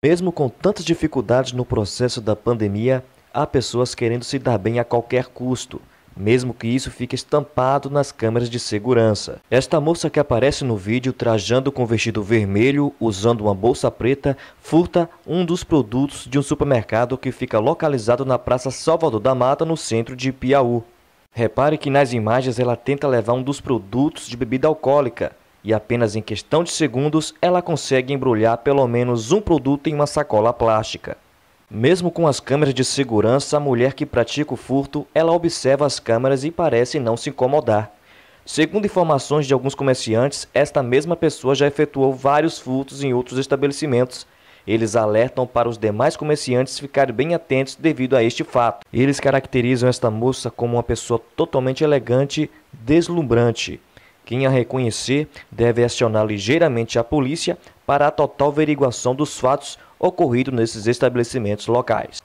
Mesmo com tantas dificuldades no processo da pandemia, há pessoas querendo se dar bem a qualquer custo, mesmo que isso fique estampado nas câmeras de segurança. Esta moça que aparece no vídeo trajando com vestido vermelho, usando uma bolsa preta, furta um dos produtos de um supermercado que fica localizado na Praça Salvador da Mata, no centro de Piauí. Repare que nas imagens ela tenta levar um dos produtos de bebida alcoólica, e apenas em questão de segundos ela consegue embrulhar pelo menos um produto em uma sacola plástica. Mesmo com as câmeras de segurança, a mulher que pratica o furto, ela observa as câmeras e parece não se incomodar. Segundo informações de alguns comerciantes, esta mesma pessoa já efetuou vários furtos em outros estabelecimentos. Eles alertam para os demais comerciantes ficarem bem atentos devido a este fato. Eles caracterizam esta moça como uma pessoa totalmente elegante, deslumbrante, quem a reconhecer deve acionar ligeiramente a polícia para a total averiguação dos fatos ocorridos nesses estabelecimentos locais.